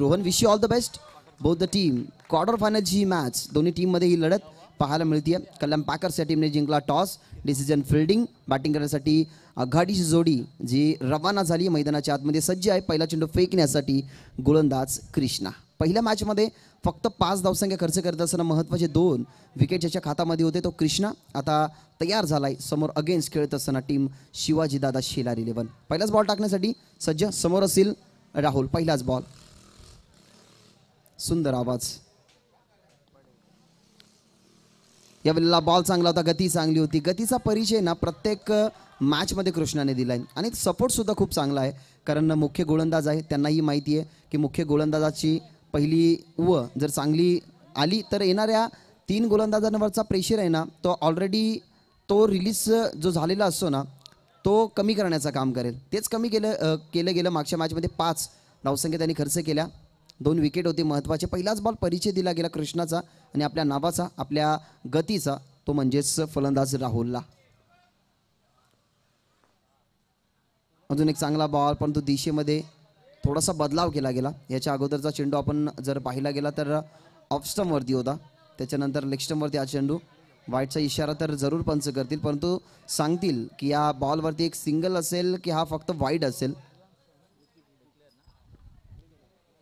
Rohan wish you all the best both the team quarter final ही match दोन्ही टीममध्ये ही लढत पाहायला मिळते कल्याण पॅकर्स या टीमने जिंकला टॉस डिसिजन फिल्डिंग बॅटिंग करण्यासाठी आघाडीची जोडी जी रवाना झाली मैदानाच्या आतमध्ये सज्ज आहे पहिला चेंडू फेकण्यासाठी गोलंदाज कृष्णा पहिल्या मॅचमध्ये फक्त पाच धावसंख्या खर्च करत असताना महत्त्वाचे दोन विकेट ज्याच्या खातामध्ये होते तो कृष्णा आता तयार झालाय समोर अगेन्स्ट खेळत असताना टीम दादा शेलार इलेवन पहिलाच बॉल टाकण्यासाठी सज्ज समोर असेल राहुल पहिलाच बॉल सुंदर आवाज या वेळेला बॉल चांगला होता गती चांगली होती गतीचा परिचय ना प्रत्येक मॅचमध्ये कृष्णाने दिला आहे आणि सपोर्टसुद्धा खूप चांगला आहे कारण मुख्य गोलंदाज आहे त्यांनाही माहिती आहे की मुख्य गोलंदाजाची पहिली व जर चांगली आली तर येणाऱ्या तीन गोलंदाजांवरचा प्रेशर आहे ना तो ऑलरेडी तो रिलीज जो झालेला असतो ना तो कमी करण्याचं काम करेल तेच कमी केलं केलं गेलं मागच्या मॅचमध्ये पाच धावसंख्या त्यांनी खर्च केल्या दोन विकेट होते महत्त्वाचे पहिलाच बॉल परिचय दिला गेला कृष्णाचा आणि आपल्या नावाचा आपल्या गतीचा तो म्हणजेच फलंदाज राहुलला अजून एक चांगला बॉल परंतु दिशेमध्ये थोडासा बदलाव केला गेला याच्या अगोदरचा चेंडू आपण जर पाहिला गेला तर ऑफस्टमवरती होता त्याच्यानंतर लेक्स्टमवरती हा चेंडू वाईटचा इशारा तर जरूर पंच करतील परंतु सांगतील की या बॉलवरती एक सिंगल असेल की हा फक्त वाईट असेल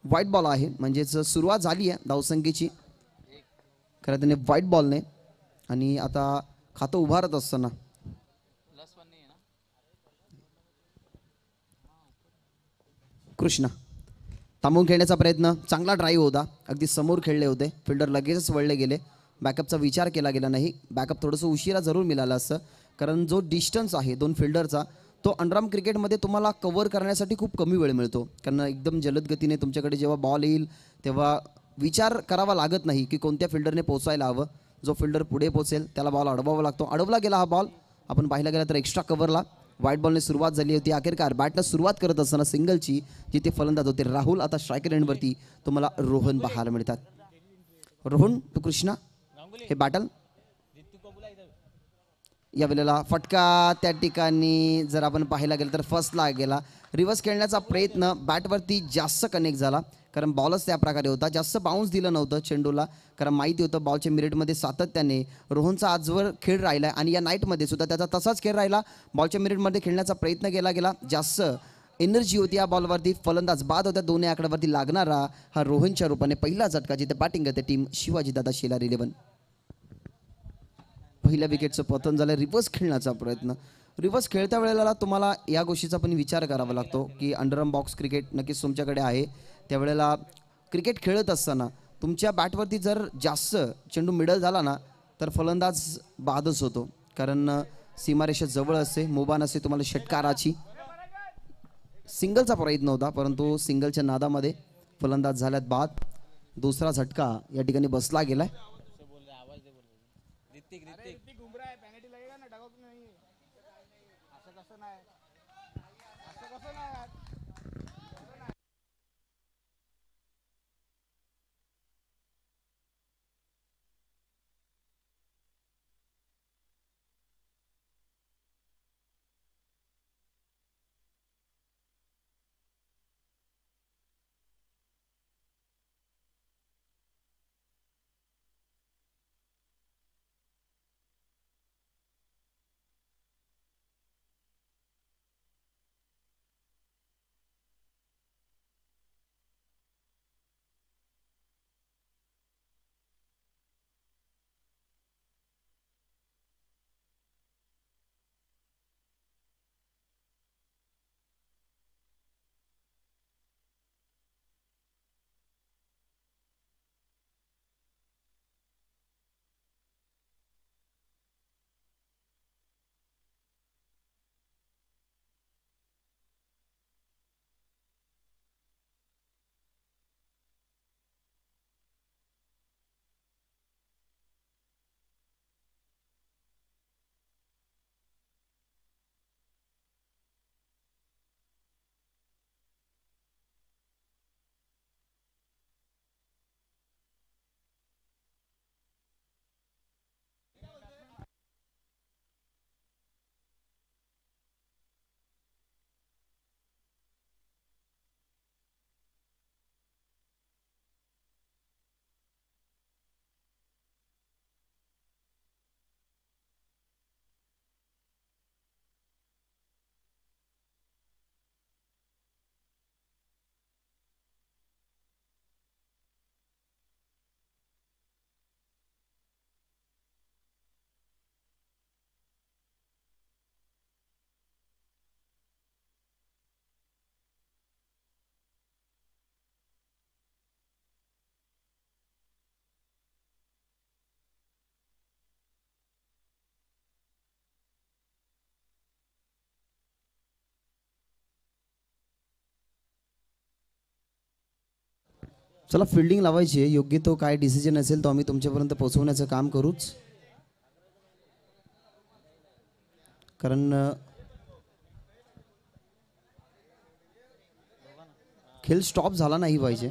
व्हाईट बॉल आहे म्हणजेच सुरुवात झाली आहे धावसंख्येची खरं त्याने व्हाईट बॉलने आणि आता खातं उभारत असताना कृष्णा थांबून खेळण्याचा प्रयत्न चांगला ड्राईव्ह होता अगदी समोर खेळले होते फिल्डर लगेचच वळले गेले बॅकअपचा विचार केला गेला नाही बॅकअप थोडंसं उशिरा जरूर मिळालं असतं कारण जो डिस्टन्स आहे दोन फिल्डरचा तो अंडरआर्म क्रिकेटमध्ये तुम्हाला कवर करण्यासाठी खूप कमी वेळ मिळतो कारण एकदम जलद गतीने तुमच्याकडे जेव्हा बॉल येईल तेव्हा विचार करावा लागत नाही की कोणत्या फिल्डरने पोचायला हवं जो फिल्डर पुढे पोचेल त्याला बॉल अडवावा लागतो अडवला गेला हा बॉल आपण पाहिला गेला तर एक्स्ट्रा कव्हरला व्हाईट बॉलने सुरुवात झाली होती अखेरकार बॅटला सुरुवात करत असताना सिंगलची जिथे फलंदाज होते राहुल आता स्ट्राईक रेंडवरती तुम्हाला रोहन पाहायला मिळतात रोहन टू कृष्णा हे बॅटल या वेळेला फटका त्या ठिकाणी जर आपण पाहायला गेलं तर फर्स्टला गेला रिव्हर्स खेळण्याचा प्रयत्न बॅटवरती जास्त कनेक्ट झाला कारण बॉलच त्या प्रकारे होता जास्त बाउन्स दिलं नव्हतं चेंडूला कारण माहिती होतं बॉलच्या मिरिटमध्ये सातत्याने रोहनचा आजवर खेळ राहिला आणि या नाईटमध्ये सुद्धा त्याचा तसाच खेळ राहिला बॉलच्या मिरिटमध्ये खेळण्याचा प्रयत्न केला गेला जास्त एनर्जी होती या बॉलवरती फलंदाज बाद होत्या दोन्ही आकड्यावरती लागणारा हा रोहनच्या रूपाने पहिला झटका जिथे बॅटिंग करते टीम शिवाजीदादा शेलार इलेव्हन पहिल्या विकेटचं पतन झालं रिव्हर्स खेळण्याचा प्रयत्न रिव्हर्स खेळत्या वेळेला तुम्हाला या गोष्टीचा पण विचार करावा लागतो की अंडरम बॉक्स क्रिकेट नक्कीच तुमच्याकडे आहे त्यावेळेला क्रिकेट खेळत असताना तुमच्या बॅटवरती जर जास्त चेंडू मिडल झाला ना तर फलंदाज बादच होतो कारण सीमारेषा जवळ असते मोबान असते तुम्हाला षटकाराची सिंगलचा प्रयत्न होता परंतु सिंगलच्या नादामध्ये फलंदाज झाल्यात बाद दुसरा झटका या ठिकाणी बसला गेलाय चला फिल्डिंग लावायची आहे योग्य तो काय डिसिजन असेल तो आम्ही तुमच्यापर्यंत पोहोचवण्याचं काम करूच कारण खेळ स्टॉप झाला नाही पाहिजे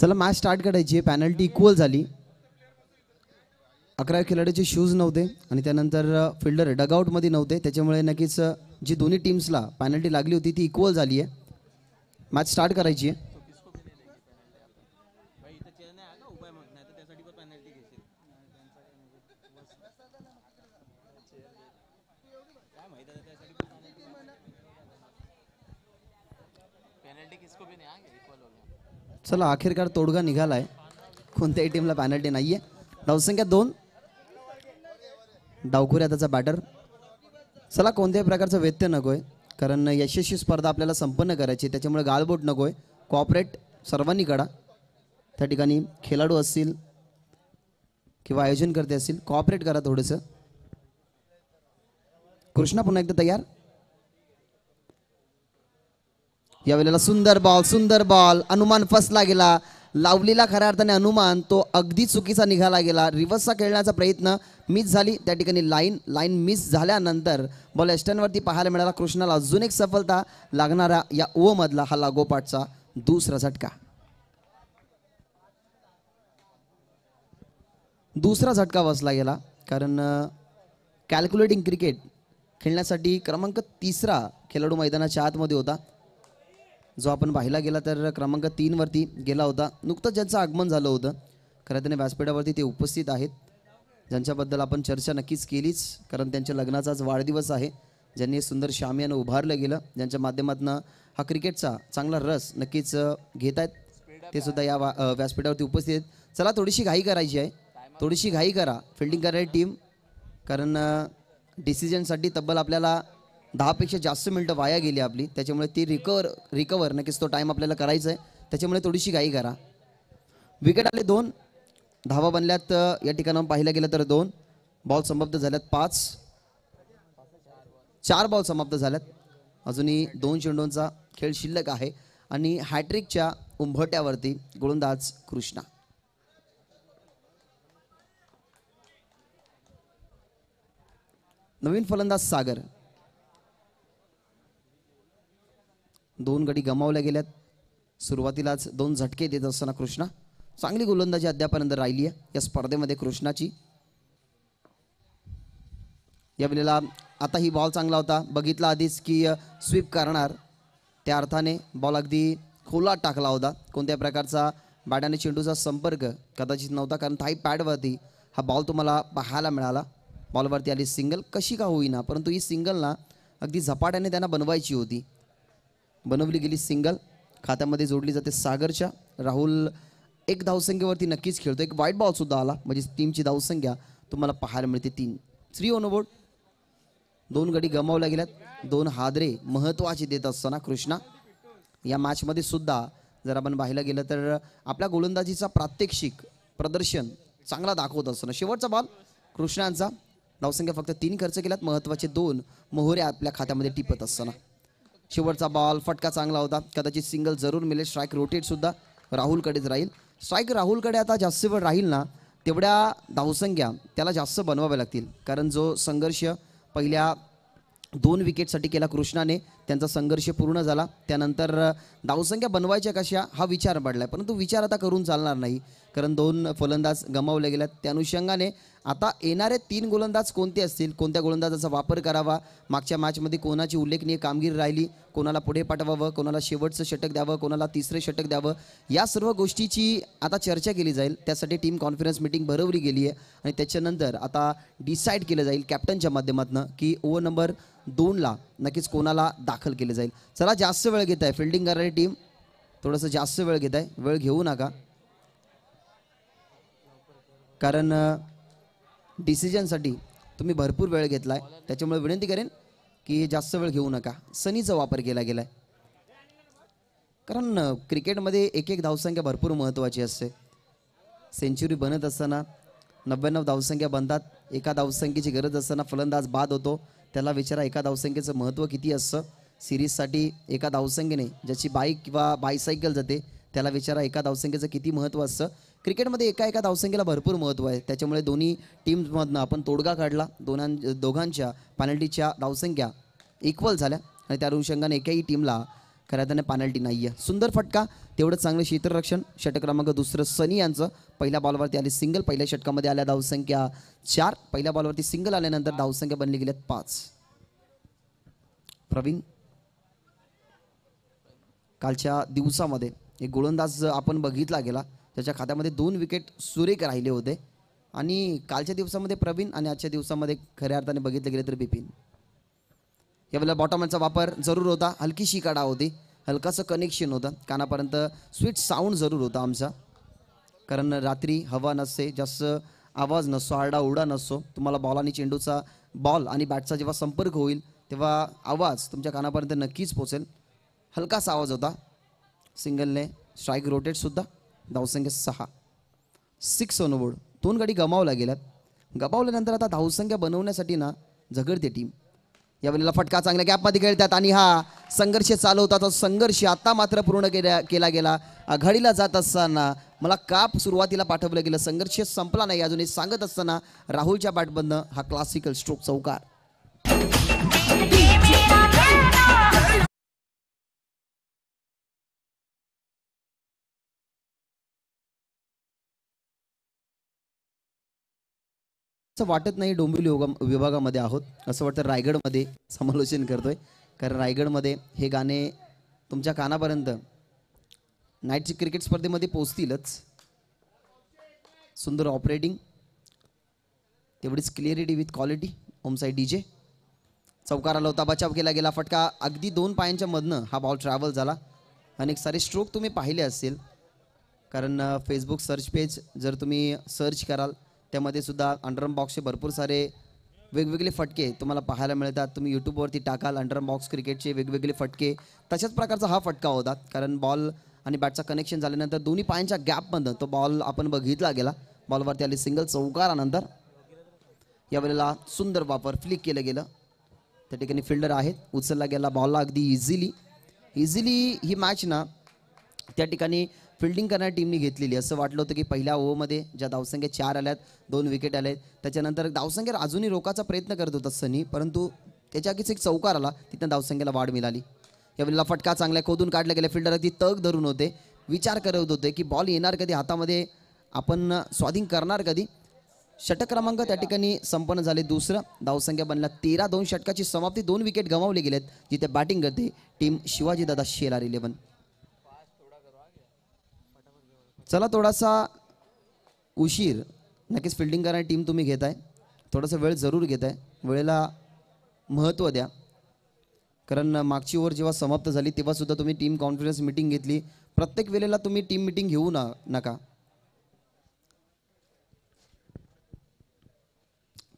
चला मॅच स्टार्ट करायची आहे पॅनल्टी इक्वल झाली अकरा खेळाडूचे शूज नव्हते आणि त्यानंतर फिल्डर डगआउटमध्ये नव्हते त्याच्यामुळे नक्कीच जी दोन्ही टीम्सला पॅनल्टी लागली होती ती इक्वल झाली आहे मॅच स्टार्ट करायची आहे चला अखेरकार तोडगा निघाला आहे कोणत्याही टीमला पॅनल्टी नाही आहे दोन डावखुऱ्या त्याचा बॅटर चला कोणत्याही प्रकारचं व्यत्यय नको आहे कारण यशस्वी स्पर्धा आपल्याला संपन्न करायची त्याच्यामुळे गाळबोट नको आहे कॉपरेट सर्वांनी करा त्या ठिकाणी खेळाडू असतील किंवा आयोजन करते असतील कॉपरेट करा थोडंसं कृष्णा पुन्हा एकदा तयार यावेळेला सुंदर बॉल सुंदर बॉल अनुमान फसला गेला लावलेला खऱ्या अर्थाने अनुमान तो अगदी चुकीचा निघाला गेला रिव्हर्सचा खेळण्याचा प्रयत्न मिस झाली त्या ठिकाणी लाईन लाईन मिस झाल्यानंतर बॉल एस्टनवरती पाहायला मिळाला कृष्णाला अजून एक सफलता लागणारा या मधला हा लागोपाठचा दुसरा झटका दुसरा झटका बसला गेला कारण कॅल्क्युलेटिंग क्रिकेट खेळण्यासाठी क्रमांक तिसरा खेळाडू मैदानाच्या आतमध्ये होता जो आपण पाहिला गेला तर क्रमांक तीनवरती गेला होता नुकतंच ज्यांचं आगमन झालं होतं खरं त्यांनी व्यासपीठावरती ते उपस्थित आहेत ज्यांच्याबद्दल आपण चर्चा नक्कीच केलीच कारण त्यांच्या लग्नाचाच वाढदिवस आहे ज्यांनी सुंदर शामियानं उभारलं गेलं ज्यांच्या माध्यमातून हा क्रिकेटचा चांगला रस नक्कीच घेत आहेत ते सुद्धा या व्यासपीठावरती उपस्थित आहेत चला थोडीशी घाई करायची आहे थोडीशी घाई करा फिल्डिंग करायची टीम कारण डिसिजनसाठी तब्बल आपल्याला दहापेक्षा जास्त मिनटं वाया गेली आपली त्याच्यामुळे ती रिकवर रिकवर नक्कीच तो टाईम आपल्याला करायचा आहे त्याच्यामुळे थोडीशी घाई करा विकेट आले दोन धावा बनल्यात या ठिकाणाहून पाहिलं गेलं तर दोन बॉल समाप्त झाल्यात पाच चार बॉल समाप्त झाल्यात अजूनही दोन चेंडूंचा खेळ शिल्लक आहे आणि हॅट्रिकच्या उंभट्यावरती गोलंदाज कृष्णा नवीन फलंदाज सागर दोन गडी गमावल्या गेल्यात सुरुवातीलाच दोन झटके देत असताना कृष्णा चांगली गोलंदाजी अद्यापर्यंत राहिली आहे या स्पर्धेमध्ये कृष्णाची या वेळेला आता ही बॉल चांगला होता बघितला आधीच की स्वीप करणार त्या अर्थाने बॉल अगदी खोलात टाकला होता कोणत्या प्रकारचा बॅट चेंडूचा संपर्क कदाचित नव्हता कारण थाई पॅडवरती हा बॉल तुम्हाला पाहायला मिळाला बॉलवरती आली सिंगल कशी का होईना परंतु ही सिंगल ना अगदी झपाट्याने त्यांना बनवायची होती बनवली गेली सिंगल खात्यामध्ये जोडली जाते सागरच्या राहुल एक धावसंख्येवरती नक्कीच खेळतो एक वाईट सुद्धा आला म्हणजे टीमची धावसंख्या तुम्हाला पाहायला मिळते तीन थ्री ऑन बोर्ड दोन गडी गमावल्या गेल्यात दोन हादरे महत्त्वाचे देत असताना कृष्णा या मॅचमध्ये सुद्धा जर आपण पाहिलं गेलं तर आपल्या गोलंदाजीचा प्रात्यक्षिक प्रदर्शन चांगला दाखवत असताना शेवटचा बॉल कृष्णांचा धावसंख्या फक्त तीन खर्च केल्यात महत्त्वाचे दोन मोहरे आपल्या खात्यामध्ये टिपत असताना शेवटचा बॉल फटका चांगला होता कदाचित सिंगल जरूर मिळेल स्ट्राईक सुद्धा राहुलकडेच राहील स्ट्राईक राहुलकडे आता जास्त वेळ राहील ना तेवढ्या धावसंख्या त्याला जास्त बनवाव्या लागतील कारण जो संघर्ष पहिल्या दोन विकेटसाठी केला कृष्णाने त्यांचा संघर्ष पूर्ण झाला त्यानंतर धावसंख्या बनवायच्या कशा हा विचार पडला आहे परंतु विचार आता करून चालणार नाही कारण दोन फलंदाज गमावले गेल्यात त्या अनुषंगाने आता येणारे तीन गोलंदाज कोणते असतील कोणत्या गोलंदाजाचा वापर करावा मागच्या मॅचमध्ये कोणाची उल्लेखनीय कामगिरी राहिली कोणाला पुढे पाठवावं कोणाला शेवटचं षटक द्यावं कोणाला तिसरे षटक द्यावं या सर्व गोष्टीची आता चर्चा केली जाईल त्यासाठी टीम कॉन्फरन्स मिटिंग भरवली गेली आहे आणि त्याच्यानंतर आता डिसाईड केलं जाईल कॅप्टनच्या माध्यमातून की ओव्हर नंबर दोनला नक्कीच कोणाला दाखल केलं जाईल चला जास्त वेळ घेत आहे फिल्डिंग करणारी टीम थोडंसं जास्त वेळ घेत आहे वेळ घेऊ नका कारण डिसिजनसाठी तुम्ही भरपूर वेळ घेतला आहे त्याच्यामुळे विनंती करेन की जास्त वेळ घेऊ नका सनीचा वापर केला गेला आहे कारण क्रिकेटमध्ये एक एक धावसंख्या भरपूर महत्त्वाची असते सेंचुरी बनत असताना नव्याण्णव धावसंख्या बनतात एका धावसंख्येची गरज असताना फलंदाज बाद होतो त्याला विचारा एका धावसंख्येचं महत्त्व किती असतं सिरीजसाठी एका धावसंख्येने ज्याची बाईक किंवा बायसायकल जाते त्याला विचारा एका धावसंख्येचं किती महत्त्व असतं क्रिकेटमध्ये एका एका धावसंख्येला भरपूर महत्त्व आहे त्याच्यामुळे दोन्ही टीम्समधनं आपण तोडगा काढला दोनां दोघांच्या पॅनल्टीच्या धावसंख्या इक्वल झाल्या आणि त्या अनुषंगाने एकाही टीमला खऱ्या त्याने पॅनल्टी नाही आहे सुंदर फटका तेवढं चांगलं क्षेत्ररक्षण षटक क्रमांक दुसरं सनी यांचं पहिल्या बॉलवरती आले सिंगल पहिल्या षटकामध्ये आल्या धावसंख्या चार पहिल्या बॉलवरती सिंगल आल्यानंतर धावसंख्या बनली गेल्यात पाच प्रवीण कालच्या दिवसामध्ये एक गोलंदाज आपण बघितला गेला त्याच्या खात्यामध्ये दोन विकेट सुरेख राहिले होते आणि कालच्या दिवसामध्ये प्रवीण आणि आजच्या दिवसामध्ये खऱ्या अर्थाने बघितलं गेलं तर बिपिन यावेळेला बॉटमचा वापर जरूर होता हलकीशी काढा होती हलकासं कनेक्शन होतं कानापर्यंत स्वीट साऊंड जरूर होता आमचा कारण रात्री हवा नसते जास्त आवाज नसतो आरडा उडा नसतो तुम्हाला बॉल आणि चेंडूचा बॉल आणि बॅटचा जेव्हा संपर्क होईल तेव्हा आवाज तुमच्या कानापर्यंत नक्कीच पोचेल हलकासा आवाज होता सिंगलने स्ट्राईक रोटेटसुद्धा धावसंख्या सहा सिक्स ऑन दोन गाडी गमावल्या गेल्यात गमावल्यानंतर आता धावसंख्या बनवण्यासाठी ना झगडते टीम यावेळेला फटका चांगल्या गॅपमध्ये खेळतात आणि हा संघर्ष चालवतात तो संघर्ष आता मात्र पूर्ण केला केला गेला आघाडीला जात असताना मला काप सुरुवातीला पाठवलं गेलं संघर्ष संपला नाही अजूनही सांगत असताना राहुलच्या बॅटमधनं हा क्लासिकल स्ट्रोक चौकार असं वाटत नाही डोंबिवली योगा विभागामध्ये आहोत असं वाटतं रायगडमध्ये समालोचन करतो आहे कारण रायगडमध्ये हे गाणे तुमच्या कानापर्यंत नाईटची क्रिकेट स्पर्धेमध्ये पोचतीलच सुंदर ऑपरेटिंग तेवढीच clarity with quality Omsai D J चौकार आला होता बचाव केला गेला फटका अगदी दोन पायांच्या मधनं हा बॉल ट्रॅव्हल झाला अनेक सारे स्ट्रोक तुम्ही पाहिले असतील कारण फेसबुक सर्च पेज जर तुम्ही सर्च कराल त्यामध्ये सुद्धा अंडरम बॉक्सचे भरपूर सारे वेगवेगळे फटके तुम्हाला पाहायला मिळतात तुम्ही यूट्यूबवरती टाकाल अंडरम बॉक्स क्रिकेटचे वेगवेगळे फटके तशाच प्रकारचा हा फटका होता कारण बॉल आणि बॅटचा कनेक्शन झाल्यानंतर दोन्ही पायांच्या गॅपमधनं तो बॉल आपण बघितला गेला बॉलवरती आली सिंगल चौकारानंतर यावेळेला सुंदर वापर फ्लिक केलं गेलं त्या ठिकाणी फिल्डर आहेत उचलला गेला बॉलला अगदी इझिली इझिली ही मॅच ना त्या ठिकाणी फिल्डिंग करणाऱ्या टीमने घेतलेली असं वाटलं होतं की पहिल्या ओव्हरमध्ये ज्या धावसंख्या चार आल्यात दोन विकेट आहेत त्याच्यानंतर धावसंख्येवर अजूनही रोकाचा प्रयत्न करत होता सनी परंतु त्याच्या एक चौकार आला तिथं धावसंख्येला वाढ मिळाली यावेळेला फटका चांगल्या खोदून काढल्या गेल्या फिल्डर अगदी तग धरून होते विचार करत होते की बॉल येणार कधी हातामध्ये आपण स्वाधीन करणार कधी षटक क्रमांक त्या ठिकाणी संपन्न झाले दुसरं धावसंख्या बनला तेरा दोन षटकाची समाप्ती दोन विकेट गमावली गेलेत जिथे बॅटिंग करते टीम शिवाजीदादा शेलार इलेव्हन चला थोडासा उशीर नक्कीच फिल्डिंग करणारी टीम तुम्ही घेत आहे थोडासा वेळ जरूर घेत आहे वेळेला महत्त्व द्या कारण मागची ओव्हर जेव्हा समाप्त झाली तेव्हासुद्धा तुम्ही टीम कॉन्फरन्स मिटिंग घेतली प्रत्येक वेळेला तुम्ही टीम मिटिंग घेऊ ना नका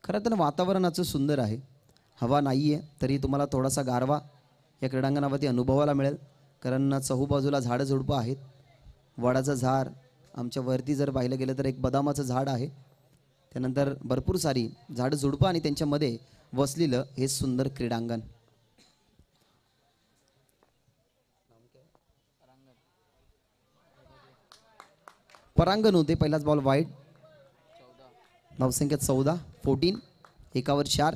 खरं तर वातावरणाचं सुंदर आहे हवा नाही आहे तरी तुम्हाला थोडासा गारवा या क्रीडांगणावरती अनुभवायला मिळेल कारण चहूबाजूला झाडं झुडपं आहेत वडाचं झाड आमच्या वरती जर पाहिलं गेलं तर एक बदामाचं झाड आहे त्यानंतर भरपूर सारी झाडं झुडपं आणि त्यांच्यामध्ये वसलेलं हे सुंदर क्रीडांगण परांगण होते पहिलाच बॉल वाईट नवसंख्या चौदा फोर्टीन एकावर चार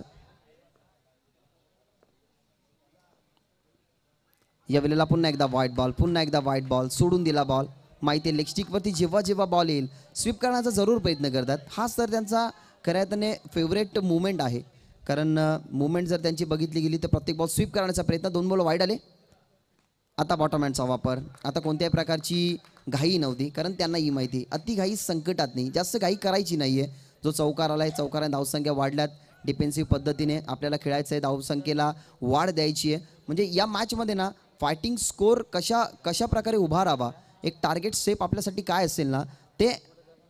या वेळेला पुन्हा एकदा व्हाईट बॉल पुन्हा एकदा वाईट बॉल सोडून दिला बॉल माहिती लिपस्टिकवरती जेव्हा जेव्हा बॉल येईल स्वीप करण्याचा जरूर प्रयत्न करतात हाच तर त्यांचा खऱ्या फेवरेट मुवमेंट आहे कारण मुवमेंट जर त्यांची बघितली गेली तर प्रत्येक बॉल स्वीप करण्याचा प्रयत्न दोन बॉल वाईट आले आता बॉटम वापर आता कोणत्याही प्रकारची घाई नव्हती कारण त्यांना ही माहिती अति घाई संकटात नाही जास्त घाई करायची नाही आहे जो चौकार आला आहे चौकाराने धावसंख्या वाढल्यात डिफेन्सिव्ह पद्धतीने आपल्याला खेळायचं आहे धावसंख्येला वाढ द्यायची आहे म्हणजे या मॅचमध्ये ना फायटिंग स्कोर कशा कशा प्रकारे उभा राहावा एक टार्गेट स्टेप आपल्यासाठी काय असेल ना ते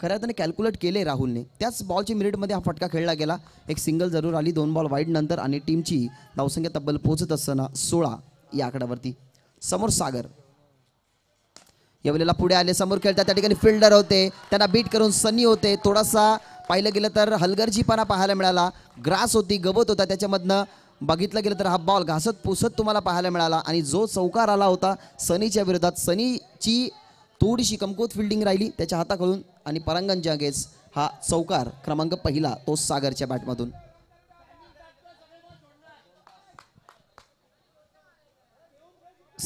खऱ्या अर्थाने कॅल्क्युलेट केले राहुलने त्याच बॉलची मिरिटमध्ये हा फटका खेळला गेला एक सिंगल जरूर आली दोन बॉल वाईड नंतर आणि टीमची धावसंख्या तब्बल पोहोचत असताना सोळा या आकड्यावरती समोर सागर यावेळेला पुढे आले समोर खेळतात त्या ठिकाणी फिल्डर होते त्यांना बीट करून सनी होते थोडासा पाहिलं गेलं तर हलगर्जीपणा पाहायला मिळाला ग्रास होती गवत होता त्याच्यामधनं बघितलं गेलं तर हा बॉल घासत पुसत तुम्हाला पाहायला मिळाला आणि जो चौकार आला होता सनीच्या विरोधात सनीची थोडीशी कमकुवत फिल्डिंग राहिली त्याच्या हाताकडून आणि परांगण जागेस हा चौकार क्रमांक पहिला तो सागरच्या बॅटमधून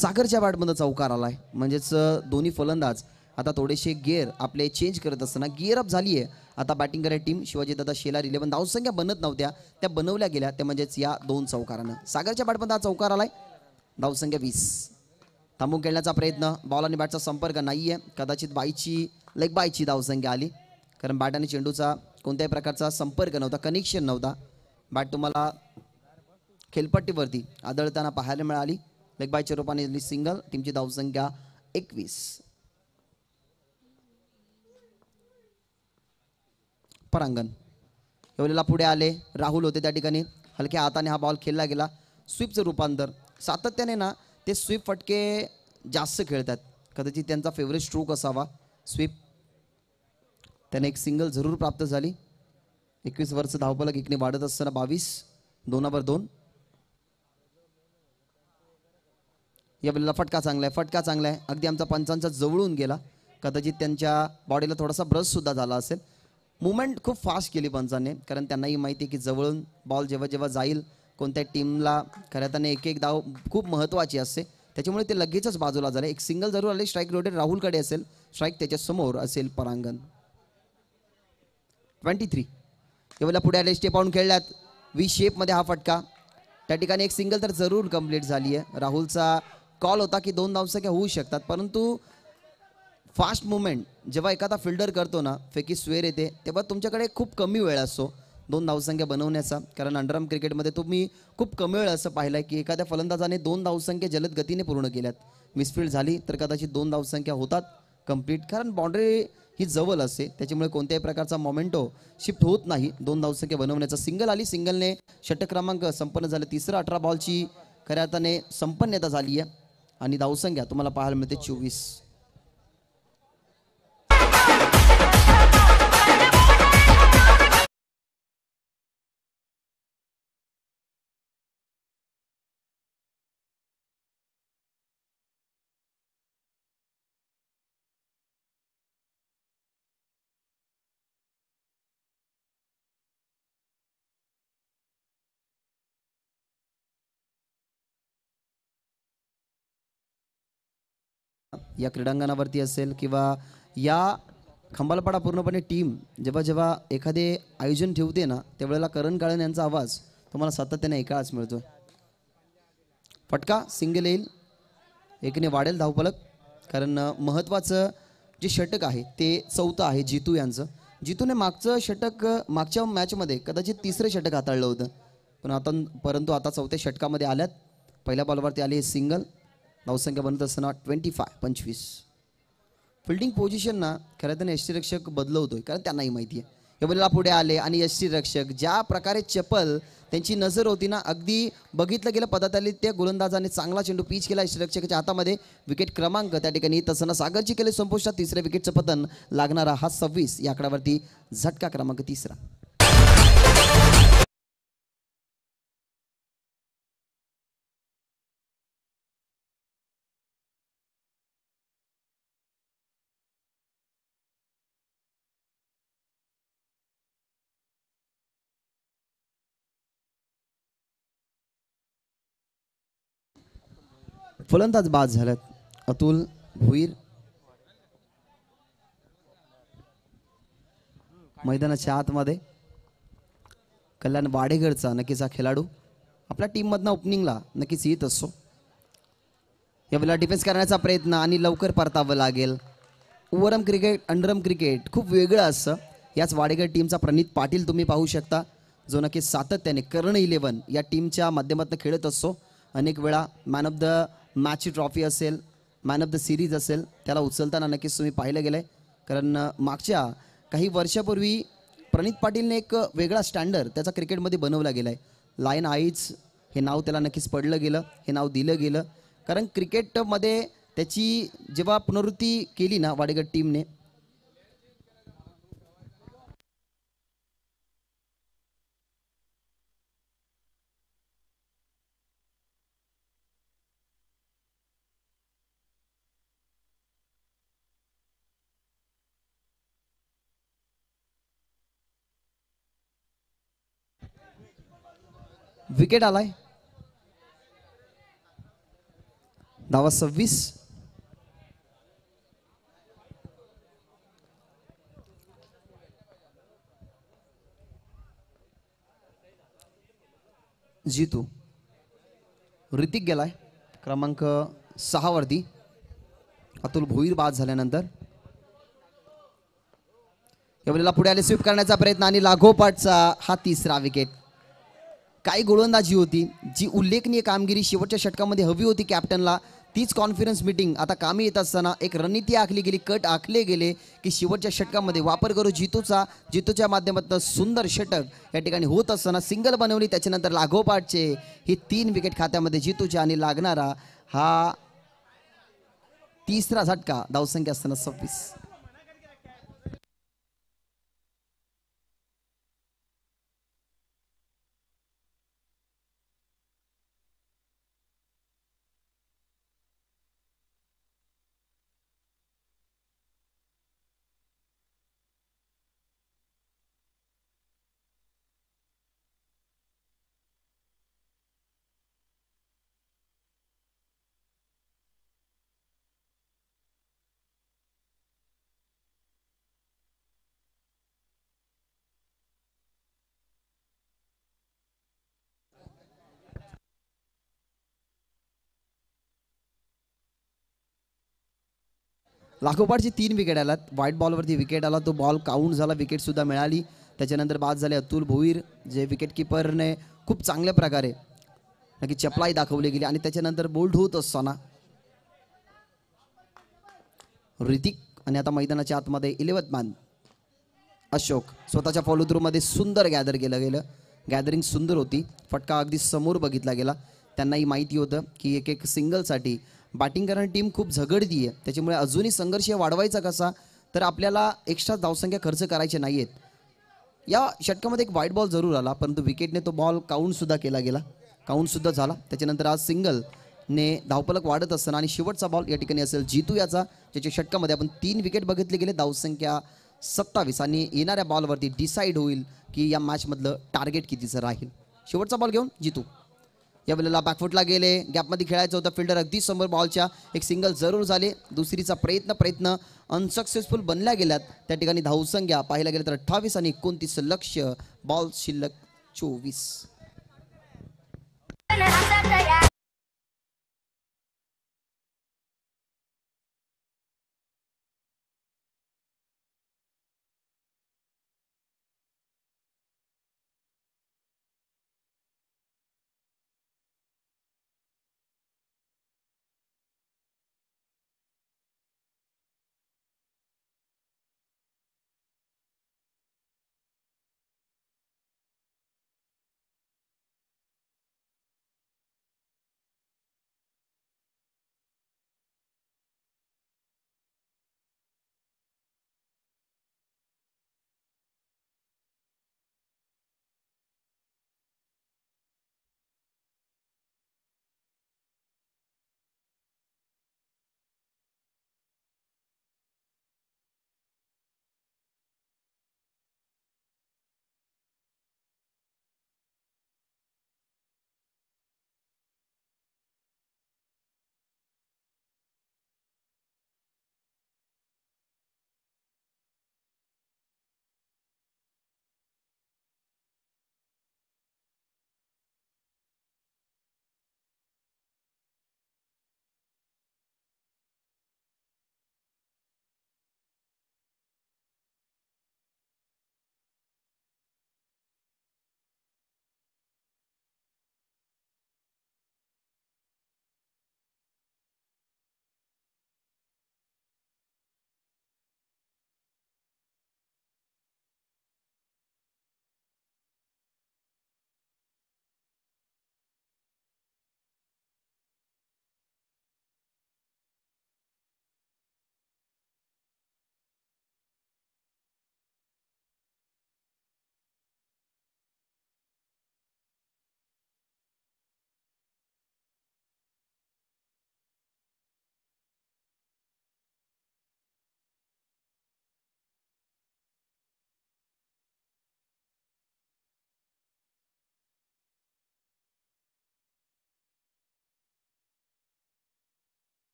सागरच्या बॅटमध्ये चौकार आलाय म्हणजेच दोन्ही फलंदाज आता थोडेसे गेअर आपले चेंज करत असताना गिअर अप झाली आहे आता बॅटिंग करायची टीम शिवाजी दादा शेलार इलेव्हन धावसंख्या बनत नव्हत्या त्या बनवल्या गेल्या त्या म्हणजेच या दोन चौकारानं सागरच्या बॅटमध्ये हा चौकार आलाय धावसंख्या वीस थांबून खेळण्याचा प्रयत्न बॉल आणि बॅटचा संपर्क नाही आहे कदाचित बाईची लेग बाईची धावसंख्या आली कारण बॅट आणि चेंडूचा कोणत्याही प्रकारचा संपर्क नव्हता कनेक्शन नव्हता बॅट तुम्हाला खेलपट्टीवरती आदळताना पाहायला मिळाली लेग बाईच्या रूपाने सिंगल टीमची धावसंख्या एकवीस परांगण एवढेला पुढे आले राहुल होते त्या ठिकाणी हलक्या हाताने हा बॉल खेळला गेला स्वीपचं रूपांतर सातत्याने ना ते स्वीप फटके जास्त खेळतात कदाचित त्यांचा फेवरेट स्ट्रोक असावा स्वीप त्यांना एक सिंगल जरूर प्राप्त झाली एकवीस वर्ष धावपला किकने वाढत असताना बावीस दोनावर दोन या वेळेला फटका चांगला आहे फटका चांगला आहे अगदी आमचा पंचांचा जवळून गेला कदाचित त्यांच्या बॉडीला थोडासा ब्रशसुद्धा झाला असेल मुवमेंट खूप फास्ट केली पंचांनी कारण त्यांनाही माहिती आहे की जवळून बॉल जेव्हा जेव्हा जाईल कोणत्या टीमला खऱ्या त्याने एक एक धाव खूप महत्त्वाची असते त्याच्यामुळे ते लगेचच बाजूला झाले एक सिंगल जरूर आले स्ट्राईक रोटेड राहुलकडे असेल स्ट्राईक त्याच्यासमोर असेल परांगण ट्वेंटी थ्री केवळ पुढे आले स्टेप पाहून खेळल्यात वी शेपमध्ये हा फटका त्या ठिकाणी एक सिंगल तर जरूर कंप्लीट झाली आहे राहुलचा कॉल होता की दोन धावसंख्या होऊ शकतात परंतु फास्ट मुवमेंट जेव्हा एखादा फिल्डर करतो ना फेकी स्वेर येते तेव्हा तुमच्याकडे खूप कमी वेळ असतो दोन धावसंख्या बनवण्याचा कारण अंडरम क्रिकेटमध्ये तुम्ही खूप कमी वेळ असं पाहिलं आहे की एखाद्या फलंदाजाने दोन धावसंख्या जलद गतीने पूर्ण केल्यात मिसफील्ड झाली तर कदाचित दोन धावसंख्या होतात कंप्लीट कारण बाउंड्री ही जवळ असते त्याच्यामुळे कोणत्याही प्रकारचा मोमेंटो शिफ्ट होत नाही दोन धावसंख्या बनवण्याचा सिंगल आली सिंगलने षटक क्रमांक संपन्न झाला तिसरा अठरा बॉलची खऱ्या अर्थाने संपन्नता झाली आहे आणि धावसंख्या तुम्हाला पाहायला मिळते चोवीस या क्रीडांगणावरती असेल किंवा या खंबालपाडा पूर्णपणे टीम जेव्हा जेव्हा एखादे आयोजन ठेवते ना त्यावेळेला करण काळण यांचा आवाज तुम्हाला सातत्याने एकाच मिळतो फटका सिंगल येईल एकने वाढेल धावपलक कारण महत्त्वाचं जे षटक आहे ते चौथं आहे जितू यांचं जितूने मागचं षटक मागच्या मॅचमध्ये कदाचित तिसरं षटक हाताळलं होतं पण आता परंतु आता चौथ्या षटकामध्ये आल्यात पहिल्या बॉलवरती आली सिंगल नवसंख्या बनत असताना ट्वेंटी फाय पंचवीस फिल्डिंग पोझिशन ना खरं तर यष्टी रक्षक बदलवतोय कारण त्यांनाही माहिती आहे हे बदला पुढे आले आणि यष्टी रक्षक ज्या प्रकारे चपल त्यांची नजर होती ना अगदी बघितलं गेलं आली त्या गोलंदाजाने चांगला चेंडू पीच केला रक्षकाच्या हातामध्ये विकेट क्रमांक त्या ठिकाणी असताना सागरची केले संपुष्टात तिसऱ्या विकेटचं पतन लागणारा हा सव्वीस या आकड्यावरती झटका क्रमांक तिसरा फलंदाज बाद झाल्यात अतुल भुईर मैदानाच्या आतमध्ये कल्याण वाडेघरचा नक्कीच खेळाडू आपल्या टीममधनं ओपनिंगला नक्कीच येत असतो यावेळेला डिफेन्स करण्याचा प्रयत्न आणि लवकर परतावं लागेल ओव्हरम क्रिकेट अंडरम क्रिकेट खूप वेगळं असं याच वाडेगड टीमचा प्रणित पाटील तुम्ही पाहू शकता जो नक्की सातत्याने कर्ण इलेव्हन या टीमच्या माध्यमातून खेळत असतो अनेक वेळा मॅन ऑफ द मॅचची ट्रॉफी असेल मॅन ऑफ द सिरीज असेल त्याला उचलताना नक्कीच तुम्ही पाहिलं गेलं आहे कारण मागच्या काही वर्षापूर्वी प्रणित पाटीलने एक वेगळा स्टँडर्ड त्याचा क्रिकेटमध्ये बनवला गेला आहे लायन आईज हे नाव त्याला नक्कीच पडलं गेलं हे नाव दिलं गेलं कारण क्रिकेटमध्ये त्याची जेव्हा पुनरुत्ती केली ना वाडेगड टीमने विकेट आलाय दावा सव्वीस जितू ऋतिक गेलाय क्रमांक सहा वरती अतुल भोईर बाद झाल्यानंतर यावेळेला पुढे आले स्वीप करण्याचा प्रयत्न आणि लाघोपाठचा हा तिसरा विकेट काय गोलंदाजी होती जी उल्लेखनीय कामगिरी शेवटच्या षटकामध्ये हवी होती कॅप्टनला तीच कॉन्फिडन्स मिटिंग आता कामी येत असताना एक रणनीती आखली गेली कट आखले गेले की शेवटच्या षटकामध्ये वापर करू जितूचा जितूच्या माध्यमातून सुंदर षटक या ठिकाणी होत असताना सिंगल बनवली त्याच्यानंतर लागोपाठचे हे तीन विकेट खात्यामध्ये जितूच्या आणि लागणारा हा तिसरा झटका धावसंख्या असताना सव्वीस लाखोपाटचे तीन विकेट आल्यात व्हाईट बॉलवरती विकेट आला तो बॉल काउंट झाला विकेटसुद्धा मिळाली त्याच्यानंतर बाद झाले अतुल भोईर जे विकेटकीपरने खूप चांगल्या प्रकारे नक्की चपलाई दाखवली गेली आणि त्याच्यानंतर बोल्ड होत असताना ऋतिक आणि आता मैदानाच्या आतमध्ये इलेवत मान अशोक स्वतःच्या फॉलो थ्रूमध्ये सुंदर गॅदर केलं गेलं गॅदरिंग सुंदर होती फटका अगदी समोर बघितला गेला त्यांनाही माहिती होतं की एक एक सिंगलसाठी बॅटिंग करणारी टीम खूप झगडती आहे त्याच्यामुळे अजूनही संघर्ष वाढवायचा कसा तर आपल्याला एक्स्ट्रा धावसंख्या खर्च करायचे नाही आहेत या षटकामध्ये एक वाईट बॉल जरूर आला परंतु विकेटने तो बॉल काउंटसुद्धा केला गेला काउंटसुद्धा झाला त्याच्यानंतर आज सिंगलने धावपलक वाढत असताना आणि शेवटचा बॉल या ठिकाणी असेल जितू याचा ज्याच्या षटकामध्ये आपण तीन विकेट बघितले गेले धावसंख्या सत्तावीस आणि येणाऱ्या बॉलवरती डिसाईड होईल की या मॅचमधलं टार्गेट कितीचं राहील शेवटचा बॉल घेऊन जितू या बल्लेला बॅकफुटला गेले गॅपमध्ये खेळायचं होतं फिल्डर अगदी समोर बॉलच्या एक सिंगल जरूर झाले दुसरीचा प्रयत्न प्रयत्न अनसक्सेसफुल बनल्या गेल्यात त्या ठिकाणी धावसंख्या पाहायला गेल्या तर अठ्ठावीस आणि एकोणतीस लक्ष बॉल शिल्लक चोवीस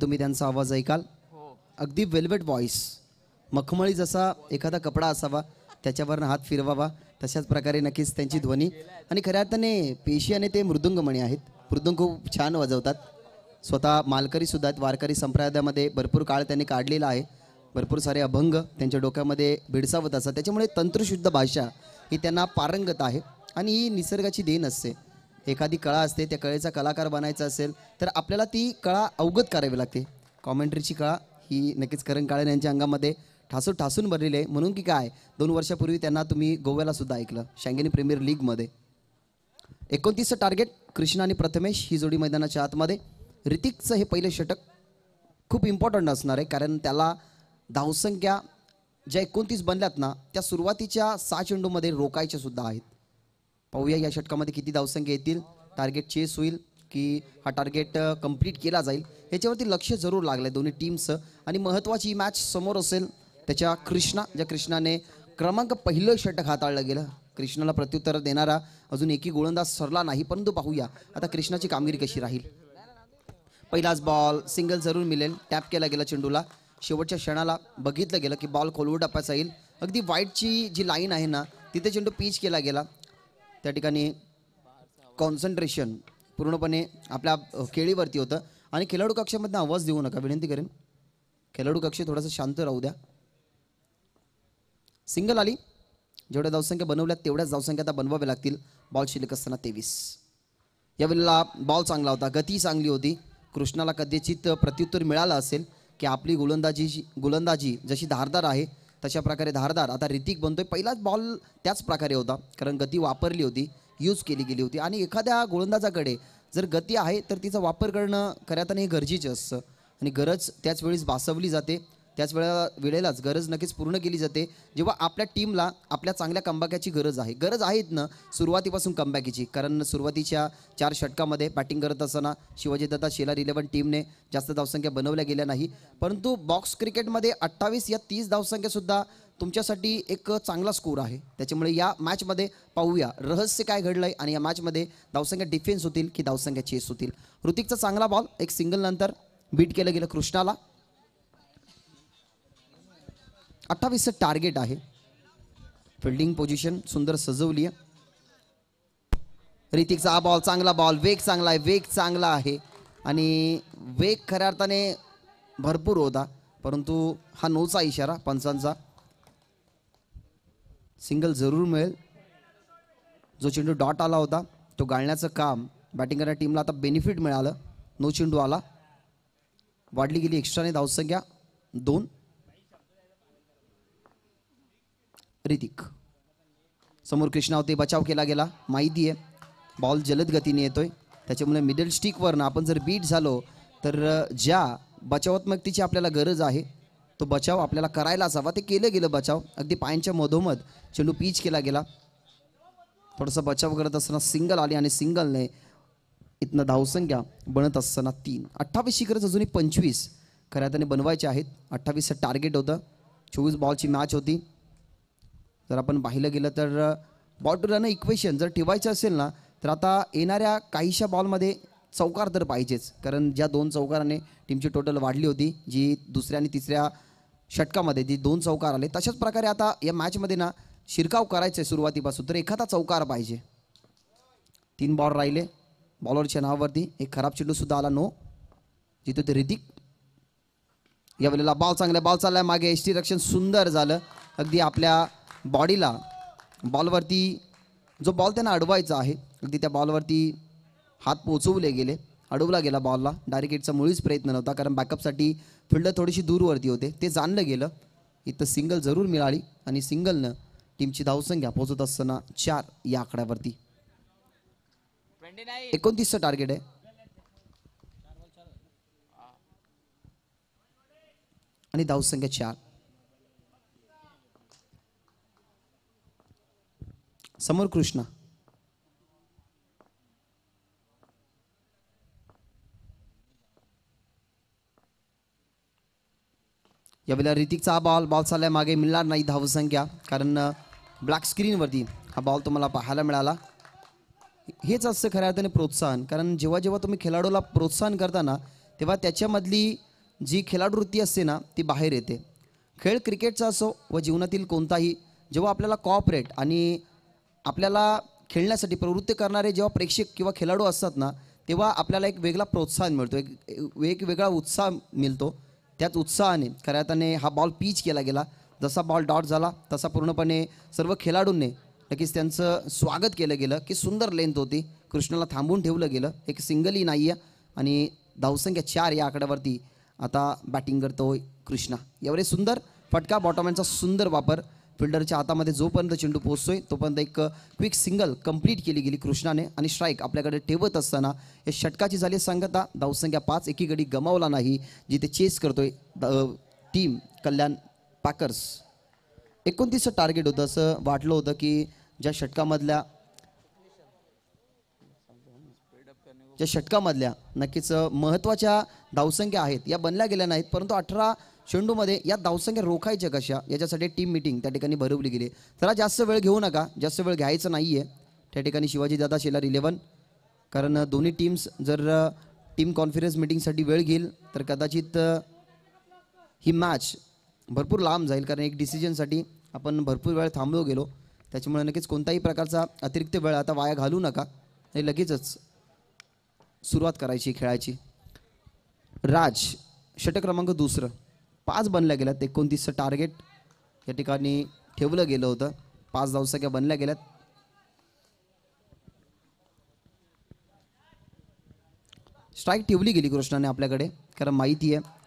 तुम्ही त्यांचा आवाज ऐकाल हो. अगदी वेलवेट व्हॉइस मखमळी जसा एखादा कपडा असावा त्याच्यावर हात फिरवावा तशाच प्रकारे नक्कीच त्यांची ध्वनी आणि खऱ्या अर्थाने पेशी आणि ते मृदुंगमणी आहेत मृदुंग खूप छान वाजवतात स्वतः मालकरी सुद्धा आहेत वारकरी संप्रदायामध्ये भरपूर काळ त्यांनी काढलेला आहे भरपूर सारे अभंग त्यांच्या डोक्यामध्ये भिडसावत असतात त्याच्यामुळे तंत्रशुद्ध भाषा ही त्यांना पारंगत आहे आणि ही निसर्गाची देण असते एखादी कळा असते त्या कळेचा कलाकार बनायचा असेल तर आपल्याला ती कळा अवगत करावी लागते कॉमेंट्रीची कळा ही नक्कीच करण काळे यांच्या अंगामध्ये ठासून ठासून भरलेली आहे म्हणून की काय दोन वर्षापूर्वी त्यांना तुम्ही गोव्याला सुद्धा ऐकलं शँगेनी प्रीमियर लीगमध्ये एकोणतीसचं टार्गेट कृष्णा आणि प्रथमेश ही जोडी मैदानाच्या आतमध्ये ऋतिकचं हे पहिलं षटक खूप इम्पॉर्टंट असणार आहे कारण त्याला धावसंख्या ज्या एकोणतीस बनल्यात ना त्या सुरुवातीच्या सहा चेंडूमध्ये रोकायच्या सुद्धा आहेत पाहूया या षटकामध्ये किती धावसंख्या येतील टार्गेट चेस होईल की हा टार्गेट कंप्लीट केला जाईल ह्याच्यावरती लक्ष जरूर लागलं आहे दोन्ही टीमचं आणि महत्त्वाची मॅच समोर असेल त्याच्या कृष्णा ज्या कृष्णाने क्रमांक पहिलं षटक हाताळलं गेलं कृष्णाला प्रत्युत्तर देणारा अजून एकी गोलंदाज सरला नाही परंतु पाहूया आता कृष्णाची कामगिरी कशी राहील पहिलाच बॉल सिंगल जरूर मिळेल टॅप केला गेला चेंडूला शेवटच्या क्षणाला बघितलं गेलं की बॉल खोलवू टाकायचा येईल अगदी वाईटची जी लाईन आहे ना तिथे चेंडू पीच केला गेला त्या ठिकाणी कॉन्सन्ट्रेशन पूर्णपणे आपल्या खेळीवरती होतं आणि खेळाडू कक्षामधनं आवाज देऊ नका विनंती करेन खेळाडू कक्ष थोडासा शांत राहू द्या सिंगल आली जेवढ्या धावसंख्या बनवल्यात तेवढ्याच धावसंख्या आता बनवाव्या लागतील बॉल शिल्लक असताना तेवीस वेळेला बॉल चांगला होता गती चांगली होती कृष्णाला कदाचित प्रत्युत्तर मिळालं असेल की आपली गोलंदाजी गोलंदाजी जशी धारदार आहे तशा प्रकारे धारदार आता ऋतिक बनतोय पहिलाच बॉल त्याच प्रकारे होता कारण गती वापरली होती यूज केली गेली होती आणि एखाद्या गोलंदाजाकडे जर गती आहे तर तिचा वापर करणं खऱ्या हे गरजेचं असतं आणि गरज त्याच वेळेस भासवली जाते त्याच वेळेला वेळेलाच गरज नक्कीच पूर्ण केली जाते जेव्हा आपल्या टीमला आपल्या चांगल्या कंबाक्याची गरज आहे गरज आहेत ना सुरुवातीपासून कंबॅकीची कारण सुरुवातीच्या चार षटकामध्ये बॅटिंग करत असताना शिवाजी दत्ता शेलार इलेव्हन टीमने जास्त धावसंख्या बनवल्या गेल्या नाही परंतु बॉक्स क्रिकेटमध्ये अठ्ठावीस या तीस धावसंख्यासुद्धा तुमच्यासाठी एक चांगला स्कोर आहे त्याच्यामुळे या मॅचमध्ये पाहूया रहस्य काय घडलं आहे आणि या मॅचमध्ये धावसंख्या डिफेन्स होतील की धावसंख्या चेस होतील ऋतिकचा चांगला बॉल एक सिंगलनंतर बीट केलं गेलं कृष्णाला अठ्ठावीसचं टार्गेट आहे फिल्डिंग पोझिशन सुंदर सजवली आहे रितिकचा हा बॉल चांगला बॉल वेग चांगला आहे वेग चांगला आहे आणि वेग खऱ्या अर्थाने भरपूर होता परंतु हा नोचा इशारा पंचांचा सिंगल जरूर मिळेल जो चेंडू डॉट आला होता तो गाळण्याचं काम बॅटिंग करणाऱ्या टीमला आता बेनिफिट मिळालं नो चेंडू आला वाढली गेली एक्स्ट्राने धावसंख्या दोन रितिक समोर कृष्णा होते बचाव केला गेला माहिती आहे बॉल जलद गतीने येतोय त्याच्यामुळे मिडल स्टिकवरनं आपण जर बीट झालो तर ज्या बचावात्मकतेची आपल्याला गरज आहे तो बचाव आपल्याला करायलाच हवा ते केलं गेलं बचाव अगदी पायांच्या मधोमध चेंडू पीच केला गेला थोडासा बचाव करत असताना सिंगल आली आणि सिंगलने इथनं धावसंख्या बनत असताना तीन अठ्ठावीस शिखरच अजूनही पंचवीस खऱ्या त्याने बनवायचे आहेत अठ्ठावीसचं टार्गेट होतं चोवीस बॉलची मॅच होती जर आपण पाहिलं गेलं तर बॉल टू रन इक्वेशन जर ठेवायचं असेल ना तर आता येणाऱ्या काहीशा बॉलमध्ये चौकार तर पाहिजेच कारण ज्या दोन चौकाराने टीमची टोटल वाढली होती जी दुसऱ्या आणि तिसऱ्या षटकामध्ये जी दोन चौकार आले तशाच प्रकारे आता या मॅचमध्ये ना शिरकाव करायचं आहे सुरुवातीपासून तर एखादा चौकार पाहिजे तीन बॉल राहिले बॉलरच्या नावावरती एक खराब चेंडूसुद्धा आला नो जिथे ते ऋतिक यावेळेला बॉल चांगला बॉल चाललाय मागे एस टी रक्षण सुंदर झालं अगदी आपल्या बॉडीला बॉलवरती जो बॉल त्यांना अडवायचा आहे अगदी त्या बॉलवरती हात पोचवले गेले अडवला गेला बॉलला डायरेक्टचा मुळीच प्रयत्न नव्हता कारण बॅकअपसाठी फिल्डर थोडीशी दूरवरती होते ते जाणलं गेलं इथं सिंगल जरूर मिळाली आणि सिंगलनं टीमची धावसंख्या पोहोचत असताना चार या आकड्यावरती एकोणतीसचं टार्गेट आहे आणि धावसंख्या चार समोर कृष्णा वेळेला ऋतिकचा हा बॉल बॉल चालल्या मागे मिळणार नाही धावसंख्या कारण ब्लॅक स्क्रीनवरती हा बॉल तुम्हाला पाहायला मिळाला हेच असतं खऱ्या अर्थाने प्रोत्साहन कारण जेव्हा जेव्हा तुम्ही खेळाडूला प्रोत्साहन करताना तेव्हा त्याच्यामधली जी खेळाडू वृत्ती असते ना ती बाहेर येते खेळ क्रिकेटचा असो व जीवनातील कोणताही जेव्हा आपल्याला कॉपरेट आणि आपल्याला खेळण्यासाठी प्रवृत्त करणारे जेव्हा प्रेक्षक किंवा खेळाडू असतात ना तेव्हा आपल्याला एक वेगळा प्रोत्साहन मिळतो एक वेगवेगळा वेगळा उत्साह मिळतो त्याच उत्साहाने खऱ्या अर्थाने हा बॉल पीच केला गेला जसा बॉल डॉट झाला तसा पूर्णपणे सर्व खेळाडूंनी नक्कीच त्यांचं स्वागत केलं गेलं की सुंदर लेंथ होती कृष्णाला थांबून ठेवलं गेलं एक सिंगलही नाही आहे आणि धावसंख्या चार या आकड्यावरती आता बॅटिंग करतो कृष्णा एवढे सुंदर फटका बॉटमॅनचा सुंदर वापर फिल्डरच्या हातामध्ये जोपर्यंत चेंडू पोहोचतोय तोपर्यंत एक क्विक सिंगल कंप्लीट केली गेली कृष्णाने आणि स्ट्राईक आपल्याकडे ठेवत असताना या षटकाची झाली सांगता धावसंख्या पाच एकीकडी गमावला नाही जिथे चेस करतोय टीम कल्याण पॅकर्स एकोणतीसचं टार्गेट होतं असं वाटलं होतं की ज्या षटकामधल्या ज्या षटकामधल्या नक्कीच महत्त्वाच्या धावसंख्या आहेत या बनल्या गेल्या नाहीत परंतु अठरा चेंडूमध्ये या धावसंख्या रोखायच्या कशा याच्यासाठी टीम मिटिंग त्या ठिकाणी भरवली गेली जरा जास्त वेळ घेऊ नका जास्त वेळ घ्यायचा नाही आहे त्या ठिकाणी दादा शेलार इलेवन कारण दोन्ही टीम्स जर टीम कॉन्फरन्स मिटिंगसाठी वेळ घेईल तर कदाचित ही मॅच भरपूर लांब जाईल कारण एक डिसिजनसाठी आपण भरपूर वेळ थांबलो गेलो त्याच्यामुळे नक्कीच कोणताही प्रकारचा अतिरिक्त वेळ आता वाया घालू नका आणि लगेचच सुरुवात करायची खेळायची राज षटक्रमांक क्रमांक दुसरं पाच बनल्या गेल्यात एकोणतीसचं टार्गेट या ठिकाणी ठेवलं गेलं होतं पाच धावसंख्या बनल्या गेल्यात स्ट्राईक ठेवली गेली कृष्णाने आपल्याकडे कारण माहिती आहे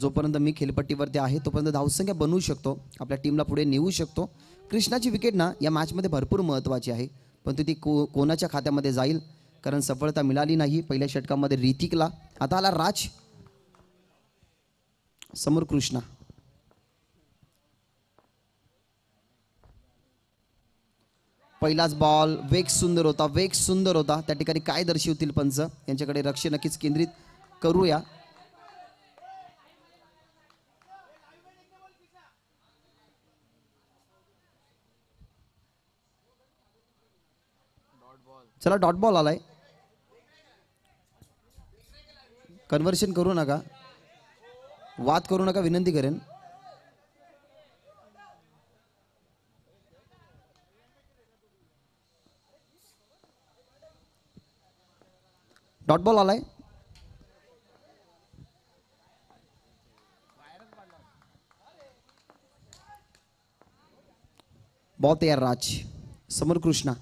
जोपर्यंत मी खेलपट्टीवरती आहे तोपर्यंत धावसंख्या बनवू शकतो आपल्या टीमला पुढे नेऊ शकतो कृष्णाची विकेट ना या मॅचमध्ये भरपूर महत्त्वाची आहे परंतु ती को कोणाच्या खात्यामध्ये जाईल कारण सफळता मिळाली नाही पहिल्या षटकामध्ये रितिकला आता आला राज समोर कृष्णा पहिलाच बॉल वेग सुंदर होता वेग सुंदर होता त्या ठिकाणी काय दर्शवतील पंच यांच्याकडे लक्ष नक्कीच केंद्रित करूया चला डॉट बॉल आलाय कन्वर्शन करू नका वाद करू नका विनंती करेन डॉट बॉल आलाय बहुत यार राज समर कृष्णा